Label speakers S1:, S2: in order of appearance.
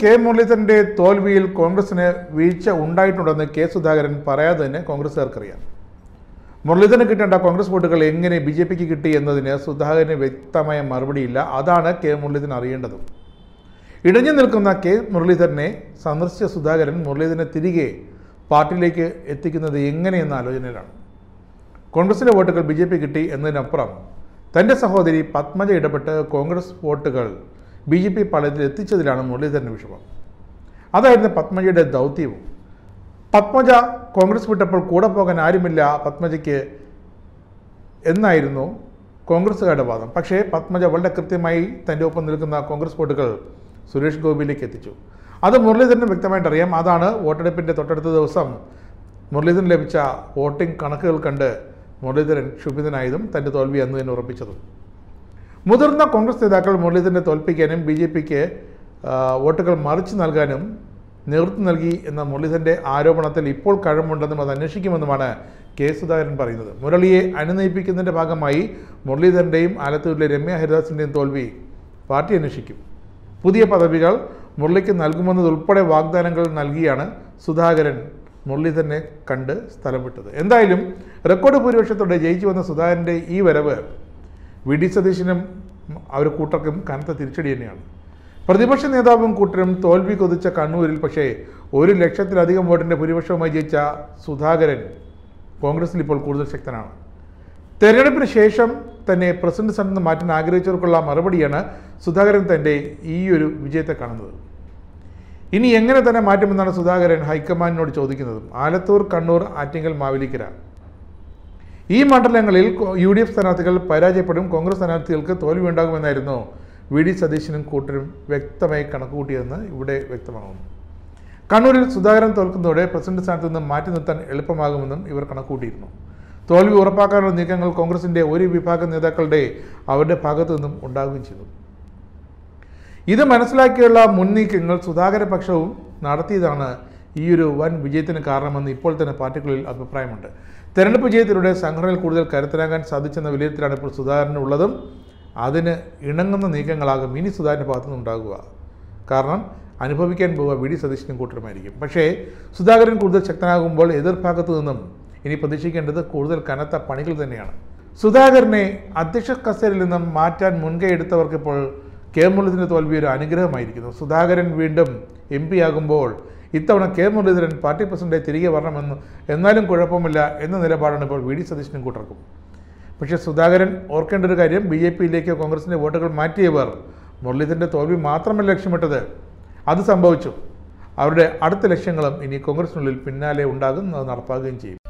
S1: K മുരളീധരന്റെ തോൽവിയിൽ കോൺഗ്രസിന് വീഴ്ച ഉണ്ടായിട്ടുണ്ടെന്ന് കെ സുധാകരൻ പറയാതെ തന്നെ കോൺഗ്രസുകാർക്കറിയാം മുരളീധരന് കിട്ടേണ്ട കോൺഗ്രസ് വോട്ടുകൾ എങ്ങനെ ബി ജെ പിക്ക് കിട്ടി എന്നതിന് സുധാകരന് വ്യക്തമായ മറുപടിയില്ല അതാണ് കെ മുരളീധരൻ അറിയേണ്ടത് ഇടഞ്ഞു നിൽക്കുന്ന കെ മുരളീധരനെ സന്ദർശിച്ച സുധാകരൻ മുരളീധരനെ തിരികെ പാർട്ടിയിലേക്ക് എത്തിക്കുന്നത് എങ്ങനെയെന്ന ആലോചനയിലാണ് കോൺഗ്രസിൻ്റെ വോട്ടുകൾ ബി ജെ പി കിട്ടി എന്നതിനപ്പുറം തൻ്റെ സഹോദരി പത്മജ ഇടപെട്ട് കോൺഗ്രസ് വോട്ടുകൾ ബി ജെ പി പാളയത്തിൽ എത്തിച്ചതിലാണ് മുരളീധരൻ്റെ വിഷമം അതായിരുന്നു പത്മജയുടെ ദൗത്യവും പത്മജ കോൺഗ്രസ് വിട്ടപ്പോൾ കൂടെ പോകാൻ ആരുമില്ല പത്മജയ്ക്ക് എന്നായിരുന്നു കോൺഗ്രസ്സുകാരുടെ വാദം പക്ഷേ പത്മജ വളരെ കൃത്യമായി തൻ്റെ ഒപ്പം നിൽക്കുന്ന കോൺഗ്രസ് വോട്ടുകൾ സുരേഷ് ഗോപിയിലേക്ക് എത്തിച്ചു അത് മുരളീധരന് വ്യക്തമായിട്ട് അറിയാം അതാണ് വോട്ടെടുപ്പിൻ്റെ തൊട്ടടുത്ത ദിവസം മുരളീധരൻ ലഭിച്ച വോട്ടിംഗ് കണക്കുകൾ കണ്ട് മുരളീധരൻ ക്ഷുഭിതനായതും തൻ്റെ തോൽവി അന്ന് തന്നെ ഉറപ്പിച്ചതും മുതിർന്ന കോൺഗ്രസ് നേതാക്കൾ മുരളീധരനെ തോൽപ്പിക്കാനും ബി ജെ പിക്ക് വോട്ടുകൾ മറിച്ച് നൽകാനും നേതൃത്വം നൽകി എന്ന മുരളീധരൻ്റെ ആരോപണത്തിൽ ഇപ്പോൾ കഴമുണ്ടെന്നും അത് അന്വേഷിക്കുമെന്നുമാണ് കെ സുധാകരൻ പറയുന്നത് മുരളിയെ അനുനയിപ്പിക്കുന്നതിൻ്റെ ഭാഗമായി മുരളീധരൻ്റെയും ആലത്തൂരിലെ രമ്യ ഹരിദാസിൻ്റെയും തോൽവി പാർട്ടി അന്വേഷിക്കും പുതിയ പദവികൾ മുരളിക്ക് നൽകുമെന്നതുൾപ്പെടെ വാഗ്ദാനങ്ങൾ നൽകിയാണ് സുധാകരൻ മുരളീധരനെ കണ്ട് സ്ഥലം വിട്ടത് എന്തായാലും റെക്കോർഡ് ഭൂരിപക്ഷത്തോടെ ജയിച്ചു വന്ന സുധാകരൻ്റെ ഈ വരവ് വി ഡി സതീശനും അവർ കൂട്ടർക്കും കനത്ത തിരിച്ചടി തന്നെയാണ് പ്രതിപക്ഷ നേതാവും കൂട്ടരും തോൽവി കൊതിച്ച കണ്ണൂരിൽ പക്ഷേ ഒരു ലക്ഷത്തിലധികം വോട്ടിൻ്റെ ഭൂരിപക്ഷവുമായി ജയിച്ച സുധാകരൻ കോൺഗ്രസിൽ ഇപ്പോൾ കൂടുതൽ ശക്തനാണ് തെരഞ്ഞെടുപ്പിന് ശേഷം തന്നെ പ്രസിഡന്റ് സ്ഥാനത്ത് മാറ്റാൻ ആഗ്രഹിച്ചവർക്കുള്ള മറുപടിയാണ് സുധാകരൻ തൻ്റെ ഈ ഒരു വിജയത്തെ കാണുന്നത് ഇനി എങ്ങനെ തന്നെ മാറ്റുമെന്നാണ് സുധാകരൻ ഹൈക്കമാൻഡിനോട് ചോദിക്കുന്നത് ആലത്തൂർ കണ്ണൂർ ആറ്റിങ്ങൽ മാവേലിക്കര ഈ മണ്ഡലങ്ങളിൽ യു ഡി എഫ് സ്ഥാനാർത്ഥികൾ പരാജയപ്പെടും കോൺഗ്രസ് സ്ഥാനാർത്ഥികൾക്ക് ഉണ്ടാകുമെന്നായിരുന്നു വി ഡി സതീശനും കൂട്ടരും വ്യക്തമായി കണക്കുകൂട്ടിയതെന്ന് ഇവിടെ വ്യക്തമാകുന്നു കണ്ണൂരിൽ സുധാകരൻ തോൽക്കുന്നതോടെ പ്രസിഡന്റ് സ്ഥാനത്ത് നിന്ന് മാറ്റി നിർത്താൻ എളുപ്പമാകുമെന്നും ഇവർ കണക്കുകൂട്ടിയിരുന്നു തോൽവി ഉറപ്പാക്കാനുള്ള നീക്കങ്ങൾ കോൺഗ്രസിൻ്റെ ഒരു വിഭാഗം നേതാക്കളുടെ അവരുടെ ഭാഗത്തു നിന്നും ഉണ്ടാകുകയും ചെയ്തു ഇത് മനസ്സിലാക്കിയുള്ള മുൻ നീക്കങ്ങൾ സുധാകര പക്ഷവും നടത്തിയതാണ് ഈ ഒരു വൻ വിജയത്തിന് കാരണമെന്ന് ഇപ്പോൾ തന്നെ പാർട്ടിക്കുള്ളിൽ അഭിപ്രായമുണ്ട് തെരഞ്ഞെടുപ്പ് വിജയത്തിലൂടെ സംഘടനയിൽ കൂടുതൽ കരുത്തരാകാൻ സാധിച്ചെന്ന വിലയിരുത്തലാണ് ഇപ്പോൾ സുധാകരനുള്ളതും അതിന് ഇണങ്ങുന്ന നീക്കങ്ങളാകും ഇനി സുധാകരൻ്റെ ഭാഗത്തു നിന്നുണ്ടാകുക കാരണം അനുഭവിക്കാൻ പോവുക വി ഡി സതീശനും കൂട്ടരുമായിരിക്കും പക്ഷേ സുധാകരൻ കൂടുതൽ ശക്തനാകുമ്പോൾ എതിർഭാഗത്തു നിന്നും ഇനി പ്രതീക്ഷിക്കേണ്ടത് കൂടുതൽ കനത്ത പണികൾ തന്നെയാണ് സുധാകരനെ അധ്യക്ഷ കസേരയിൽ നിന്നും മാറ്റാൻ മുൻകൈ എടുത്തവർക്കിപ്പോൾ കെ മുരളീധരൻ്റെ തോൽവി ഒരു അനുഗ്രഹമായിരിക്കുന്നു സുധാകരൻ വീണ്ടും എം പി ആകുമ്പോൾ ഇത്തവണ കെ മുരളീധരൻ പാർട്ടി പ്രസിഡന്റ് തിരികെ വരണമെന്ന് എന്നാലും കുഴപ്പമില്ല എന്ന നിലപാടാണ് ഇപ്പോൾ വി ഡി സതീശനും കൂട്ടർക്കും പക്ഷേ സുധാകരൻ ഓർക്കേണ്ട ഒരു കാര്യം ബി ജെ പിയിലേക്ക് കോൺഗ്രസിൻ്റെ വോട്ടുകൾ മാറ്റിയവർ മുരളീധരൻ്റെ തോൽവി മാത്രമല്ല ലക്ഷ്യമിട്ടത് അത് സംഭവിച്ചു അവരുടെ അടുത്ത ലക്ഷ്യങ്ങളും ഇനി കോൺഗ്രസിനുള്ളിൽ പിന്നാലെ ഉണ്ടാകും നടപ്പാക്കുകയും ചെയ്യും